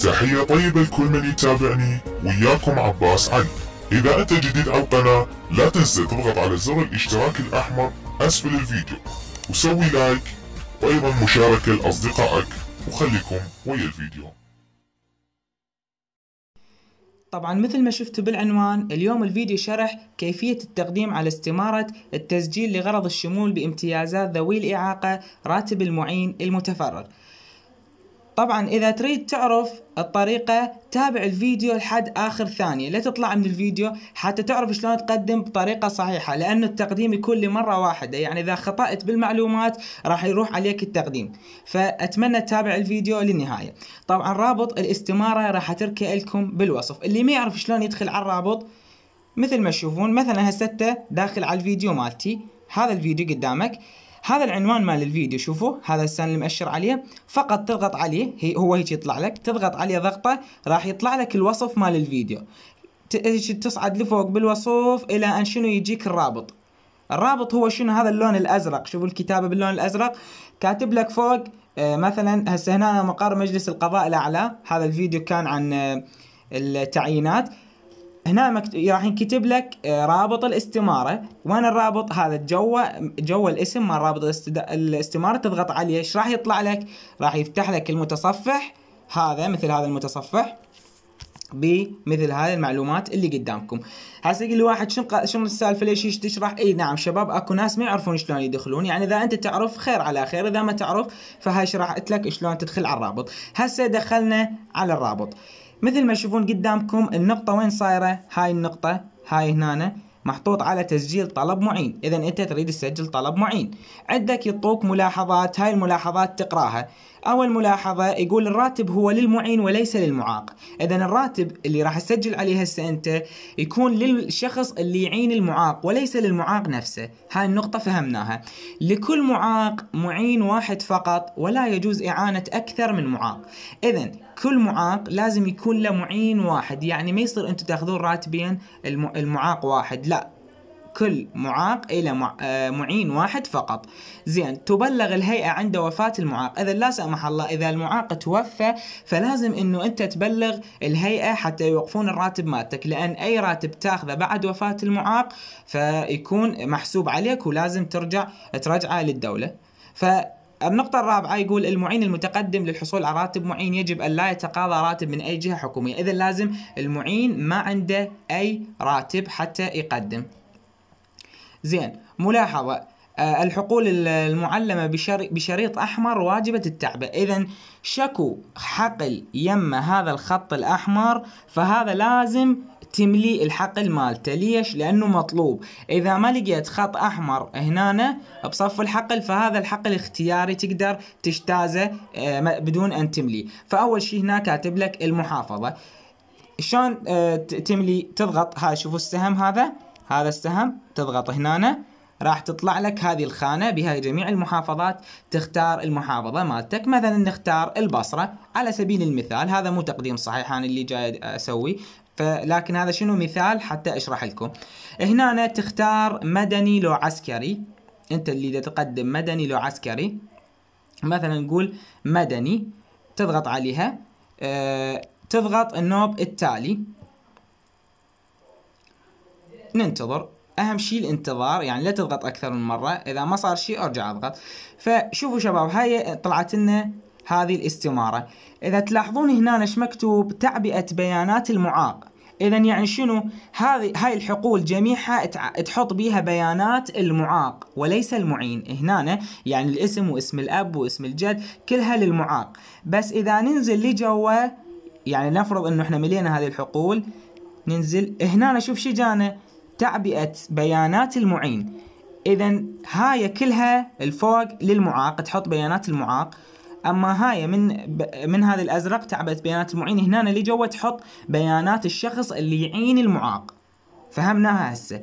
تحية طيبة لكل من يتابعني وياكم عباس علي إذا أنت جديد على القناة لا تنسى تضغط على زر الاشتراك الأحمر أسفل الفيديو وسوي لايك وأيضا مشاركة لأصدقائك وخليكم ويا الفيديو طبعا مثل ما شفتوا بالعنوان اليوم الفيديو شرح كيفية التقديم على استمارة التسجيل لغرض الشمول بامتيازات ذوي الإعاقة راتب المعين المتفرغ طبعا اذا تريد تعرف الطريقه تابع الفيديو لحد اخر ثانيه لا تطلع من الفيديو حتى تعرف شلون تقدم بطريقه صحيحه لانه التقديم يكون لمره واحده يعني اذا خطات بالمعلومات راح يروح عليك التقديم فاتمنى تتابع الفيديو للنهايه طبعا رابط الاستماره راح اتركه لكم بالوصف اللي ما يعرف شلون يدخل على الرابط مثل ما تشوفون مثلا هسه داخل على الفيديو مالتي هذا الفيديو قدامك هذا العنوان مال الفيديو شوفوا هذا السن اللي مأشر عليه فقط تضغط عليه هي هو هيك يطلع لك تضغط عليه ضغطه راح يطلع لك الوصف مال الفيديو تصعد لفوق بالوصف الى ان شنو يجيك الرابط الرابط هو شنو هذا اللون الازرق شوفوا الكتابه باللون الازرق كاتب لك فوق آه، مثلا هسه هنا مقر مجلس القضاء الاعلى هذا الفيديو كان عن آه، التعيينات هنا مكت... راح ينكتب لك آه، رابط الاستماره وين الرابط هذا جوا جوا الاسم مال رابط الاستماره تضغط عليه ايش راح يطلع لك راح يفتح لك المتصفح هذا مثل هذا المتصفح بمثل هذه المعلومات اللي قدامكم هسه يقول واحد شنو شنو السالفه ليش تشرح اي نعم شباب اكو ناس ما يعرفون شلون يدخلون يعني اذا انت تعرف خير على خير اذا ما تعرف فهاي شرحت لك شلون تدخل على الرابط هسه دخلنا على الرابط مثل ما تشوفون قدامكم النقطة وين صايرة هاي النقطة هاي هنا محطوط على تسجيل طلب معين اذا انت تريد تسجل طلب معين عندك يعطوك ملاحظات هاي الملاحظات تقراها اول ملاحظه يقول الراتب هو للمعين وليس للمعاق اذا الراتب اللي راح تسجل عليه هسه انت يكون للشخص اللي يعين المعاق وليس للمعاق نفسه هاي النقطه فهمناها لكل معاق معين واحد فقط ولا يجوز اعانه اكثر من معاق اذا كل معاق لازم يكون له معين واحد يعني ما يصير انتم تاخذون راتبين المعاق واحد لا كل معاق إلى آه، معين واحد فقط زين تبلغ الهيئة عند وفاة المعاق إذا لا سمح الله إذا المعاق توفى فلازم أنه أنت تبلغ الهيئة حتى يوقفون الراتب مالتك لأن أي راتب تاخذه بعد وفاة المعاق فيكون محسوب عليك ولازم ترجع ترجعه للدولة ف النقطة الرابعة يقول المعين المتقدم للحصول على راتب معين يجب أن لا يتقاضى راتب من أي جهة حكومية إذا لازم المعين ما عنده أي راتب حتى يقدم زين ملاحظة آه، الحقول المعلمة بشريط أحمر واجبة التعبئة إذا شكو حقل يم هذا الخط الأحمر فهذا لازم تملي الحقل مالته ليش لانه مطلوب اذا ما لقيت خط احمر هنا بصف الحقل فهذا الحقل اختياري تقدر تجتازه آه، بدون ان تملي فاول شيء هنا كاتب لك المحافظه شلون آه، تملي تضغط هاي شوفوا السهم هذا هذا السهم تضغط هنا راح تطلع لك هذه الخانة بها جميع المحافظات تختار المحافظة مالتك مثلا نختار البصرة على سبيل المثال هذا مو تقديم صحيح أنا اللي جاي أسوي لكن هذا شنو مثال حتى أشرح لكم هنا تختار مدني لو عسكري أنت اللي تقدم مدني لو عسكري مثلا نقول مدني تضغط عليها أه تضغط النوب التالي ننتظر اهم شيء الانتظار يعني لا تضغط اكثر من مره اذا ما صار شيء ارجع اضغط فشوفوا شباب هاي طلعت لنا هذه الاستماره اذا تلاحظون هنا ايش مكتوب تعبئه بيانات المعاق اذا يعني شنو هذه هاي الحقول جميعها تحط بيها بيانات المعاق وليس المعين هنا يعني الاسم واسم الاب واسم الجد كلها للمعاق بس اذا ننزل لجوا يعني نفرض انه احنا ملينا هذه الحقول ننزل هنا شوف شو جانا تعبئة بيانات المعين إذا هاي كلها الفوق للمعاق تحط بيانات المعاق اما هاي من ب... من هذا الازرق تعبئة بيانات المعين هنا اللي جوا تحط بيانات الشخص اللي يعين المعاق فهمناها هسه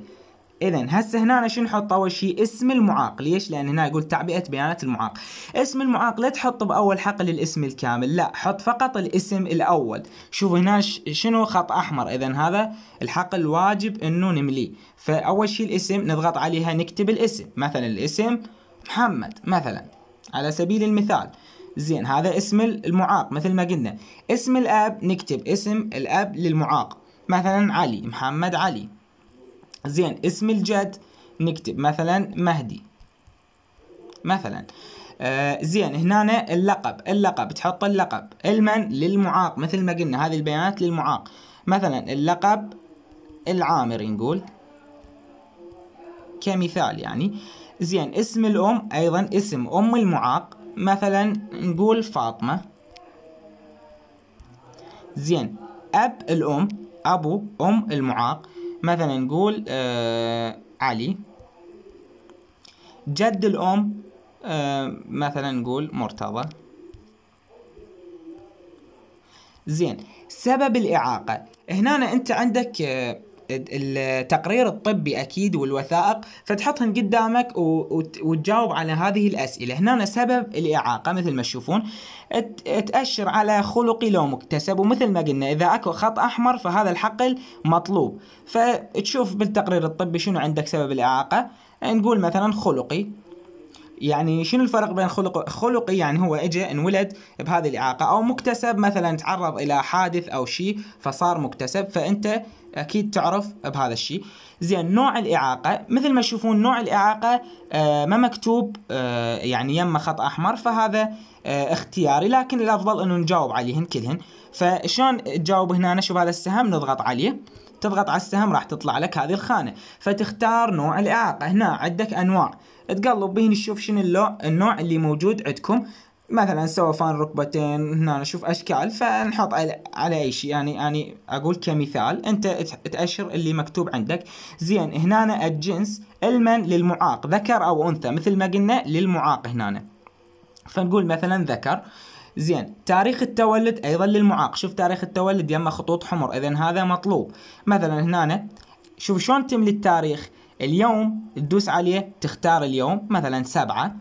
اذا هسه هنا شو نحط اول شيء اسم المعاق ليش لان هنا يقول تعبئه بيانات المعاق اسم المعاق لا تحط باول حقل الاسم الكامل لا حط فقط الاسم الاول شوف هنا شنو خط احمر اذا هذا الحقل واجب انه نمليه فاول شيء الاسم نضغط عليها نكتب الاسم مثلا الاسم محمد مثلا على سبيل المثال زين هذا اسم المعاق مثل ما قلنا اسم الاب نكتب اسم الاب للمعاق مثلا علي محمد علي زين اسم الجد نكتب مثلا مهدي مثلا آه زين هنا اللقب اللقب تحط اللقب المن للمعاق مثل ما قلنا هذه البيانات للمعاق مثلا اللقب العامر نقول كمثال يعني زين اسم الأم أيضا اسم أم المعاق مثلا نقول فاطمة زين أب الأم أبو أم المعاق مثلا نقول آه علي جد الأم آه مثلا نقول مرتضى زين سبب الإعاقة هنا أنت عندك آه التقرير الطبي اكيد والوثائق فتحطهم قدامك وتجاوب على هذه الاسئله هنا سبب الاعاقه مثل ما تشوفون تاشر على خلقي لو مكتسب ومثل ما قلنا اذا اكو خط احمر فهذا الحقل مطلوب فتشوف بالتقرير الطبي شنو عندك سبب الاعاقه نقول مثلا خلقي يعني شنو الفرق بين خلق خلقي يعني هو اجى انولد بهذه الاعاقه او مكتسب مثلا تعرض الى حادث او شيء فصار مكتسب فانت اكيد تعرف بهذا الشيء زين نوع الاعاقه مثل ما تشوفون نوع الاعاقه آه، ما مكتوب آه، يعني يمه خط احمر فهذا آه، اختياري لكن الافضل انه نجاوب عليهن كلهن فشلون تجاوب هنا شوف هذا السهم نضغط عليه تضغط على السهم راح تطلع لك هذه الخانه فتختار نوع الاعاقه هنا عندك انواع تقلب به نشوف شنو اللو... النوع اللي موجود عندكم مثلا سوى فان ركبتين هنا نشوف اشكال فنحط على, على اي شيء يعني يعني اقول كمثال انت تاشر اللي مكتوب عندك زين هنا الجنس المن للمعاق ذكر او انثى مثل ما قلنا للمعاق هنا فنقول مثلا ذكر زين تاريخ التولد ايضا للمعاق شوف تاريخ التولد يما خطوط حمر اذا هذا مطلوب مثلا هنا شوف شلون تملي التاريخ اليوم تدوس عليه تختار اليوم مثلا سبعة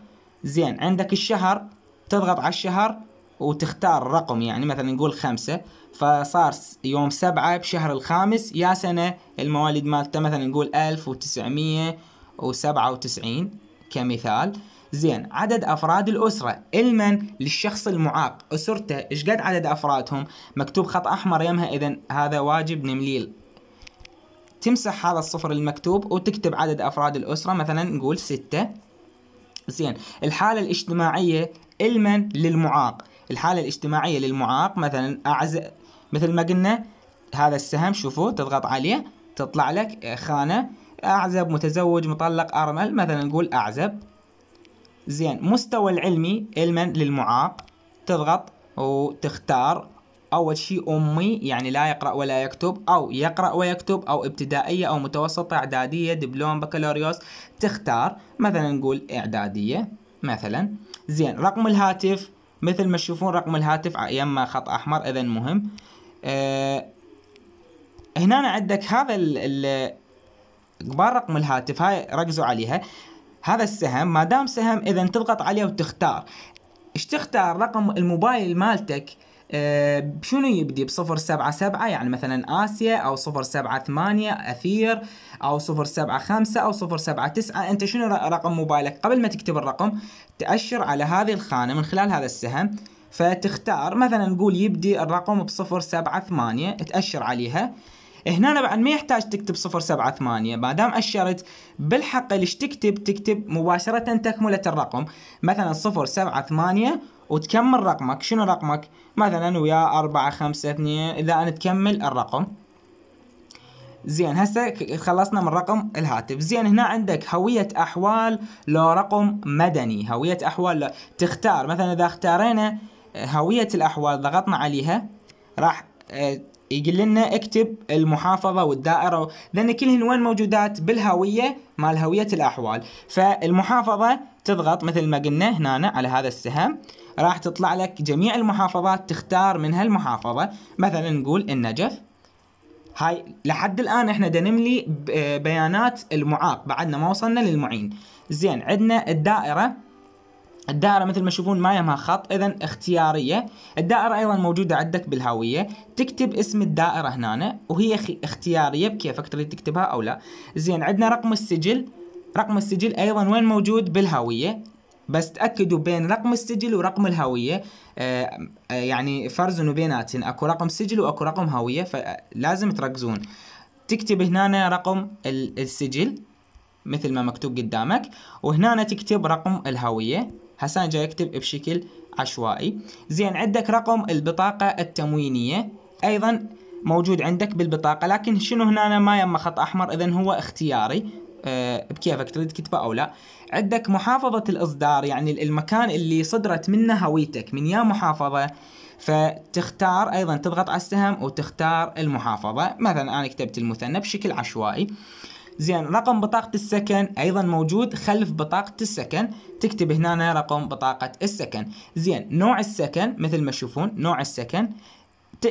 زين عندك الشهر تضغط على الشهر وتختار رقم يعني مثلا نقول خمسة فصار يوم سبعة بشهر الخامس يا سنة المواليد مالته مثلا نقول ألف وتسعمية وسبعة وتسعين كمثال زين عدد أفراد الأسرة المن للشخص المعاق أسرته إيش قد عدد أفرادهم مكتوب خط أحمر يمها إذا هذا واجب نمليل تمسح هذا الصفر المكتوب وتكتب عدد افراد الاسره مثلا نقول ستة زين الحاله الاجتماعيه المن للمعاق الحاله الاجتماعيه للمعاق مثلا اعز مثل ما قلنا هذا السهم شوفوا تضغط عليه تطلع لك آه، خانه اعزب متزوج مطلق ارمل مثلا نقول اعزب زين مستوى العلمي المن للمعاق تضغط وتختار أول شيء أمي يعني لا يقرأ ولا يكتب أو يقرأ ويكتب أو ابتدائية أو متوسطة إعدادية دبلوم بكالوريوس تختار مثلا نقول إعدادية مثلا زين رقم الهاتف مثل ما تشوفون رقم الهاتف يما خط أحمر إذا مهم أه هنا عندك هذا ال كبار رقم الهاتف هاي ركزوا عليها هذا السهم ما دام سهم اذا تضغط عليه وتختار ايش تختار رقم الموبايل مالتك أه شنو يبدي بصفر سبعة سبعة يعني مثلا آسيا أو صفر سبعة ثمانية أثير أو صفر سبعة خمسة أو صفر سبعة تسعة أنت شنو رقم موبايلك قبل ما تكتب الرقم تأشر على هذه الخانة من خلال هذا السهم فتختار مثلا نقول يبدي الرقم بصفر سبعة ثمانية تأشر عليها هنا بعد ما يحتاج تكتب صفر ثمانية ما دام اشرت بالحق ليش تكتب تكتب مباشرة تكملة الرقم مثلا صفر سبعة ثمانية وتكمل رقمك شنو رقمك مثلا ويا أربعة خمسة اثنين إذا أنا تكمل الرقم زين هسه خلصنا من رقم الهاتف زين هنا عندك هوية أحوال لو رقم مدني هوية أحوال لو تختار مثلا إذا اختارينا آه، هوية الأحوال ضغطنا عليها راح آه، يقول لنا اكتب المحافظة والدائرة لأن كلهن وين موجودات بالهوية مال هوية الأحوال فالمحافظة تضغط مثل ما قلنا هنا على هذا السهم راح تطلع لك جميع المحافظات تختار من هالمحافظة مثلا نقول النجف هاي لحد الآن احنا دنملي نملي بيانات المعاق بعدنا ما وصلنا للمعين زين عندنا الدائرة الدائرة مثل ما تشوفون ما يمها خط اذا اختيارية الدائرة ايضا موجودة عندك بالهوية تكتب اسم الدائرة هنا وهي اختيارية بكيفك تريد تكتبها او لا زين عندنا رقم السجل رقم السجل ايضا وين موجود بالهوية بس تاكدوا بين رقم السجل ورقم الهويه آه, آه، يعني فرض انه بيناتن اكو رقم سجل واكو رقم هويه فلازم آه، تركزون تكتب هنا رقم السجل مثل ما مكتوب قدامك وهنا تكتب رقم الهويه هسه جاي اكتب بشكل عشوائي زين عندك رقم البطاقه التموينيه ايضا موجود عندك بالبطاقه لكن شنو هنا ما يما خط احمر اذا هو اختياري آه، بكيفك تريد كتبه او لا عندك محافظه الاصدار يعني المكان اللي صدرت منه هويتك من يا محافظه فتختار ايضا تضغط على السهم وتختار المحافظه مثلا انا كتبت المثنى بشكل عشوائي زين رقم بطاقة السكن أيضا موجود خلف بطاقة السكن تكتب هنا رقم بطاقة السكن زين نوع السكن مثل ما تشوفون نوع السكن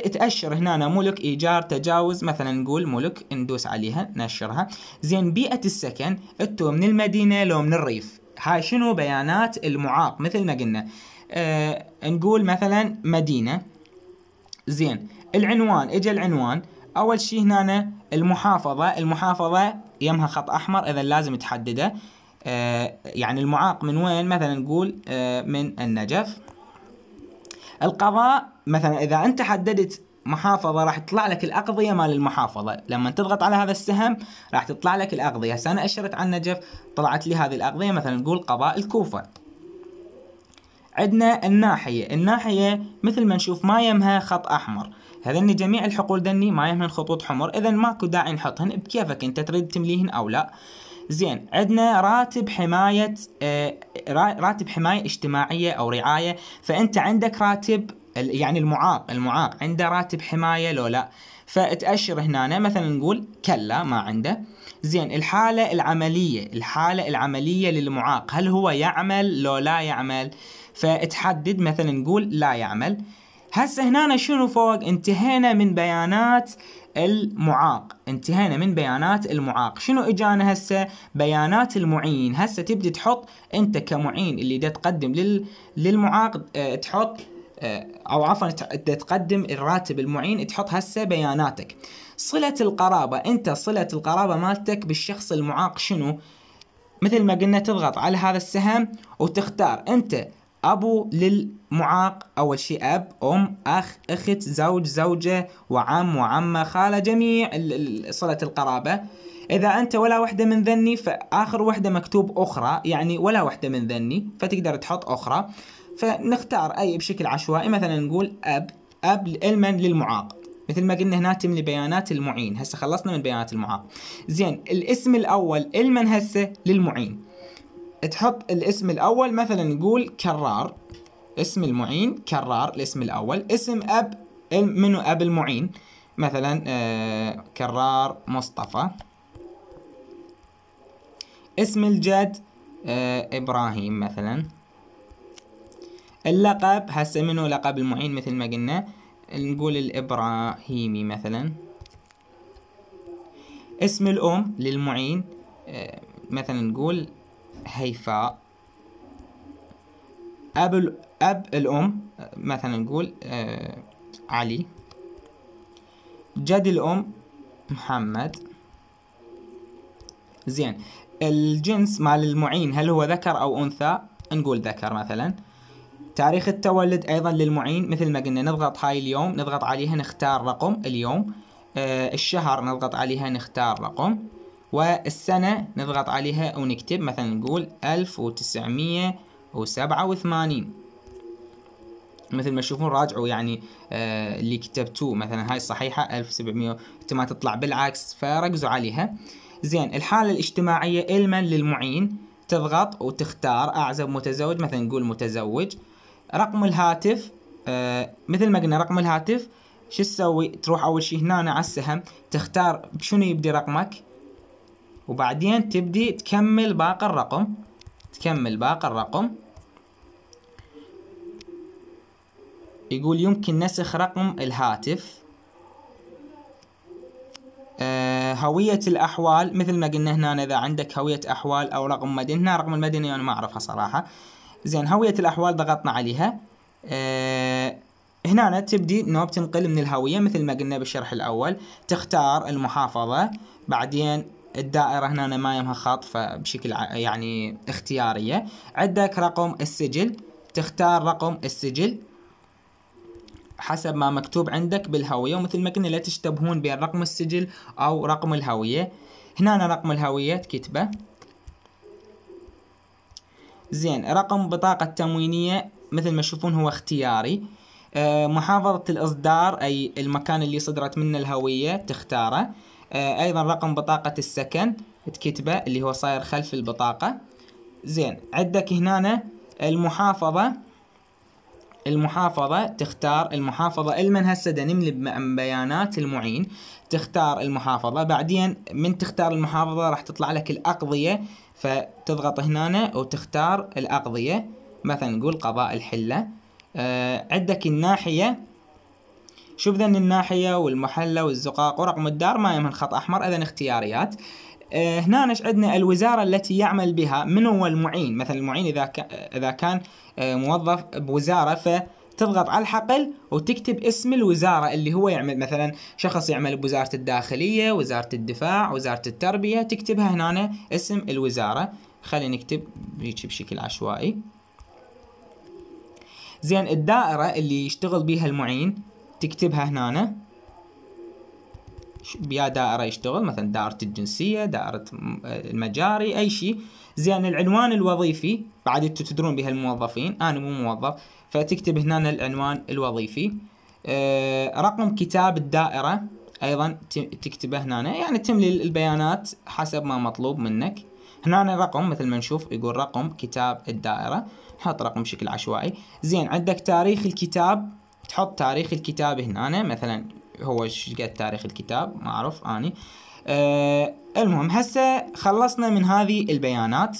تأشر هنا ملك إيجار تجاوز مثلا نقول ملك ندوس عليها نشرها زين بيئة السكن أنتو من المدينة لو من الريف هاي شنو بيانات المعاق مثل ما قلنا أه نقول مثلا مدينة زين العنوان اجى العنوان اول شيء هنا المحافظة المحافظة يمها خط احمر اذا لازم تحدده أه يعني المعاق من وين مثلا نقول أه من النجف القضاء مثلا اذا انت حددت محافظه راح تطلع لك الاقضيه مال المحافظه لما تضغط على هذا السهم راح تطلع لك الاقضيه هسه انا اشرت على النجف طلعت لي هذه الاقضيه مثلا نقول قضاء الكوفه عندنا الناحيه الناحيه مثل ما نشوف ما يمها خط احمر هذني جميع الحقول دني ما يمهن خطوط حمر اذا ماكو داعي نحطهن بكيفك انت تريد تمليهن او لا زين عندنا راتب حماية آه راتب حماية اجتماعية أو رعاية فأنت عندك راتب يعني المعاق المعاق عنده راتب حمايه لو لا فتأشر هنا مثلا نقول كلا ما عنده زين الحالة العملية الحالة العملية للمعاق هل هو يعمل لو لا يعمل فتحدد مثلا نقول لا يعمل هسه هنا شنو فوق انتهينا من بيانات المعاق انتهينا من بيانات المعاق شنو اجانا هسه بيانات المعين هسه تبدي تحط انت كمعين اللي دا تقدم لل... للمعاق اه، تحط آه، او عفوا تقدم الراتب المعين تحط هسه بياناتك صله القرابه انت صله القرابه مالتك بالشخص المعاق شنو مثل ما قلنا تضغط على هذا السهم وتختار انت ابو للمعاق اول شيء اب ام اخ اخت زوج زوجه وعم وعمه خاله جميع صله القرابه اذا انت ولا وحده من ذني فاخر وحده مكتوب اخرى يعني ولا وحده من ذني فتقدر تحط اخرى فنختار أي بشكل عشوائي مثلا نقول أب أب المن للمعاق مثل ما قلنا هنا تملي بيانات المعين هسه خلصنا من بيانات المعاق زين الاسم الأول المن هسه للمعين تحط الاسم الأول مثلا نقول كرار اسم المعين كرار الاسم الأول اسم أب منو أب المعين مثلا آه، كرار مصطفى اسم الجد آه، إبراهيم مثلا اللقب هسه منو لقب المعين مثل ما قلنا نقول الإبراهيمي مثلا اسم الأم للمعين آه، مثلا نقول هيفاء أب أب الأم آه، مثلا نقول آه، علي جد الأم محمد زين الجنس مال المعين هل هو ذكر أو أنثى نقول ذكر مثلا تاريخ التولد أيضا للمعين مثل ما قلنا نضغط هاي اليوم نضغط عليها نختار رقم اليوم آه الشهر نضغط عليها نختار رقم والسنة نضغط عليها ونكتب مثلا نقول ألف وتسعمية وسبعة وثمانين مثل ما تشوفون راجعوا يعني آه اللي كتبتوه مثلا هاي الصحيحة 1700 ما تطلع بالعكس فركزوا عليها زين الحالة الاجتماعية إلمن للمعين تضغط وتختار أعزب متزوج مثلا نقول متزوج رقم الهاتف آه مثل ما قلنا رقم الهاتف شو تسوي تروح اول شي هنا على السهم تختار شنو يبدي رقمك وبعدين تبدي تكمل باقي الرقم تكمل باقي الرقم يقول يمكن نسخ رقم الهاتف آه هوية الأحوال مثل ما قلنا هنا إذا عندك هوية أحوال أو رقم مدني هنا رقم المدني أنا يعني ما أعرفها صراحة زين هوية الأحوال ضغطنا عليها أه هنا تبدي انه بتنقل من الهوية مثل ما قلنا بالشرح الأول تختار المحافظة بعدين الدائرة هنا ما يمها خط فبشكل يعني اختيارية عندك رقم السجل تختار رقم السجل حسب ما مكتوب عندك بالهوية ومثل ما قلنا لا تشتبهون بين رقم السجل أو رقم الهوية هنا رقم الهوية تكتبه زين رقم بطاقة تموينية مثل ما تشوفون هو اختياري آه، محافظة الإصدار أي المكان اللي صدرت منه الهوية تختاره آه، أيضا رقم بطاقة السكن تكتبه اللي هو صاير خلف البطاقة زين عندك هنا المحافظة المحافظة تختار المحافظة المن هسه نملي بيانات المعين تختار المحافظة بعدين من تختار المحافظة راح تطلع لك الأقضية فتضغط هنا وتختار الأقضية مثلا نقول قضاء الحلة آه عندك الناحية شوف ذن الناحية والمحلة والزقاق ورقم الدار ما يمن خط أحمر إذا اختياريات آه هنا عندنا الوزارة التي يعمل بها من هو المعين مثلا المعين إذا إذا كان آه، موظف بوزارة ف تضغط على الحقل وتكتب اسم الوزارة اللي هو يعمل مثلا شخص يعمل بوزارة الداخلية وزارة الدفاع وزارة التربية تكتبها هنا اسم الوزارة خلينا نكتب هيك بشكل عشوائي زين الدائرة اللي يشتغل بيها المعين تكتبها هنا بيا دائره يشتغل مثلا دائره الجنسيه دائره المجاري اي شيء زين العنوان الوظيفي بعد انتم تدرون به الموظفين انا مو موظف فتكتب هنا العنوان الوظيفي آه، رقم كتاب الدائره ايضا تكتبه هنا يعني تملي البيانات حسب ما مطلوب منك هنا رقم مثل ما نشوف يقول رقم كتاب الدائره حط رقم بشكل عشوائي زين عندك تاريخ الكتاب تحط تاريخ الكتاب هنا مثلا هو شقد تاريخ الكتاب ما اعرف اني آه المهم هسه خلصنا من هذه البيانات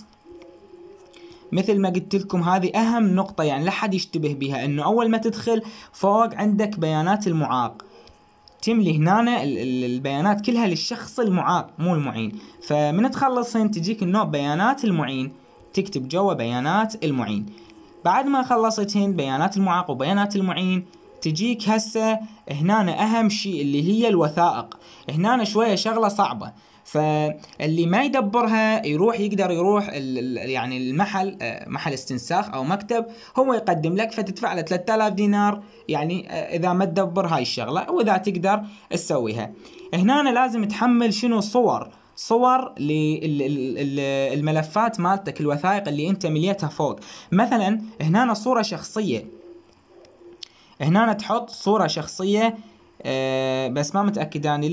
مثل ما قلت لكم هذه اهم نقطة يعني لا حد يشتبه بها انه اول ما تدخل فوق عندك بيانات المعاق تملي هنا البيانات كلها للشخص المعاق مو المعين فمن تخلصين تجيك النوع بيانات المعين تكتب جوا بيانات المعين بعد ما خلصتين بيانات المعاق وبيانات المعين تجيك هسه هنا اهم شيء اللي هي الوثائق هنا شويه شغله صعبه فاللي ما يدبرها يروح يقدر يروح يعني المحل آه، محل استنساخ او مكتب هو يقدم لك فتدفع له 3000 دينار يعني آه، اذا ما تدبر هاي الشغله واذا تقدر تسويها هنا لازم تحمل شنو صور صور للملفات مالتك الوثائق اللي انت مليتها فوق مثلا هنا صوره شخصيه هنا تحط صورة شخصية أه بس ما متأكد يعني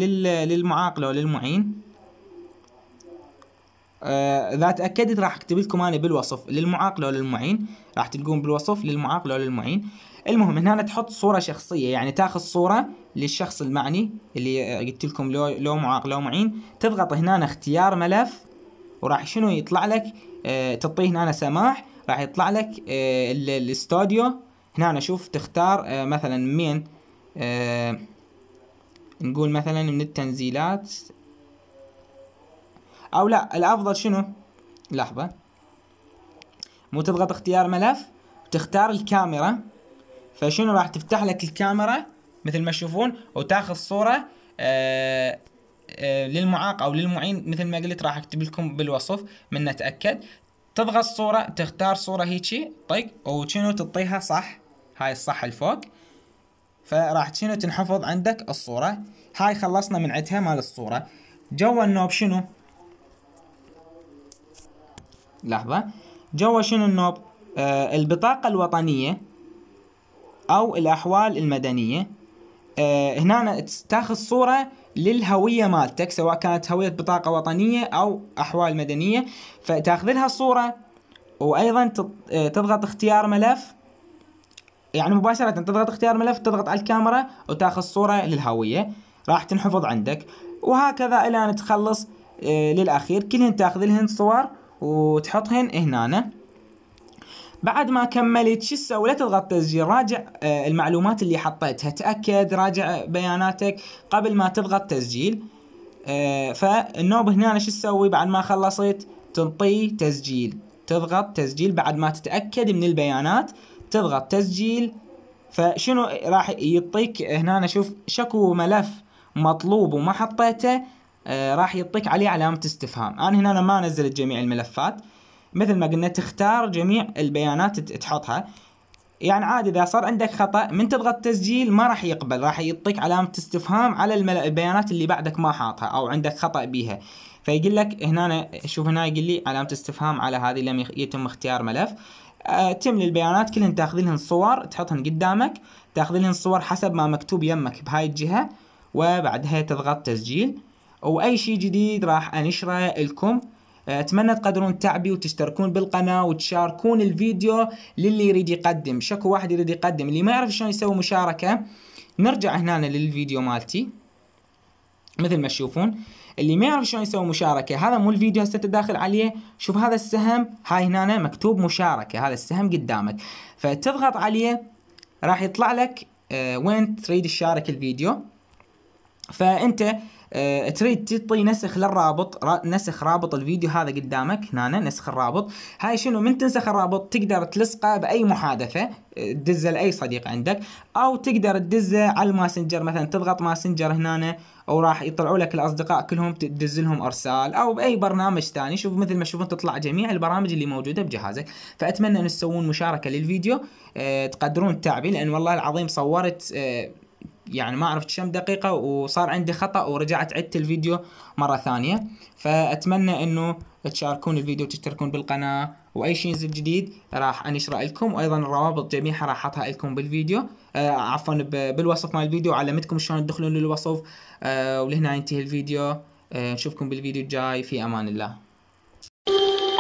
للمعاقلة وللمعين أه اذا تاكدت راح اكتب لكم انا بالوصف للمعاقله وللمعين راح تلقون بالوصف للمعاقله وللمعين المهم هنا تحط صوره شخصيه يعني تاخذ صوره للشخص المعني اللي آه، قلت لكم لو لو معاق لو معين تضغط هنا اختيار ملف وراح شنو يطلع لك أه تعطيه هنا سماح راح يطلع لك آه، الاستوديو هنا نشوف تختار آه، مثلا من آه، نقول مثلا من التنزيلات او لا الافضل شنو لحظة مو تضغط اختيار ملف تختار الكاميرا فشنو راح تفتح لك الكاميرا مثل ما تشوفون وتاخذ صورة آه، للمعاق او للمعين مثل ما قلت راح اكتب لكم بالوصف من اتاكد تضغط صورة تختار صورة هيجي طيق وشنو تطيها صح هاي الصح الفوق فراح شنو تنحفظ عندك الصورة هاي خلصنا من عندها مال الصورة جوا النوب شنو لحظة جوا شنو النوب آه البطاقة الوطنية أو الأحوال المدنية آه هنا تاخذ صورة للهوية مالتك سواء كانت هوية بطاقة وطنية أو أحوال مدنية فتاخذ لها صورة وأيضا آه، تضغط اختيار ملف يعني مباشرة تضغط اختيار ملف تضغط على الكاميرا وتاخذ صورة للهوية راح تنحفظ عندك وهكذا الى ان تخلص آه، للاخير كلهن تاخذ لهن صور وتحطهن هنا بعد ما كملت شو تسوي لا تضغط تسجيل راجع آه، المعلومات اللي حطيتها تاكد راجع بياناتك قبل ما تضغط تسجيل آه، فالنوب هنا شو تسوي بعد ما خلصت تنطيه تسجيل تضغط تسجيل بعد ما تتاكد من البيانات تضغط تسجيل فشنو راح يعطيك هنا شوف شكو ملف مطلوب وما حطيته آه راح يعطيك عليه علامة استفهام انا هنا أنا ما نزلت جميع الملفات مثل ما قلنا تختار جميع البيانات تحطها يعني عادي اذا صار عندك خطا من تضغط تسجيل ما راح يقبل راح يعطيك علامه استفهام على البيانات اللي بعدك ما حاطها او عندك خطا بيها فيقول لك هنا شوف هنا يقول لي علامه استفهام على هذه لم يتم اختيار ملف آه، تملي البيانات كلهن تاخذ صور تحطهن قدامك تاخذ صور حسب ما مكتوب يمك بهاي الجهه وبعدها تضغط تسجيل واي شيء جديد راح انشره لكم آه، اتمنى تقدرون تعبي وتشتركون بالقناة وتشاركون الفيديو للي يريد يقدم شكو واحد يريد يقدم اللي ما يعرف شلون يسوي مشاركة نرجع هنا للفيديو مالتي مثل ما تشوفون اللي ما يعرف شلون يسوي مشاركه هذا مو الفيديو هسه داخل عليه شوف هذا السهم هاي هنا مكتوب مشاركه هذا السهم قدامك فتضغط عليه راح يطلع لك آه، وين تريد تشارك الفيديو فانت آه، تريد تعطي نسخ للرابط نسخ رابط الفيديو هذا قدامك هنا نسخ الرابط هاي شنو من تنسخ الرابط تقدر تلصقه باي محادثه آه، تدزه لاي صديق عندك او تقدر تدزه على الماسنجر مثلا تضغط ماسنجر هنا او راح يطلعوا لك الاصدقاء كلهم تدز لهم ارسال او باي برنامج ثاني شوف مثل ما تشوفون تطلع جميع البرامج اللي موجوده بجهازك فاتمنى ان تسوون مشاركه للفيديو أه تقدرون تعبي لان والله العظيم صورت أه يعني ما عرفت كم دقيقه وصار عندي خطا ورجعت عدت الفيديو مره ثانيه فاتمنى انه تشاركون الفيديو وتشتركون بالقناه واي شيء ينزل جديد راح انشره لكم وايضا الروابط جميعها راح احطها لكم بالفيديو آه عفوا بالوصف مال الفيديو علمتكم شلون تدخلون للوصف آه ولهنا ينتهي الفيديو آه نشوفكم بالفيديو الجاي في امان الله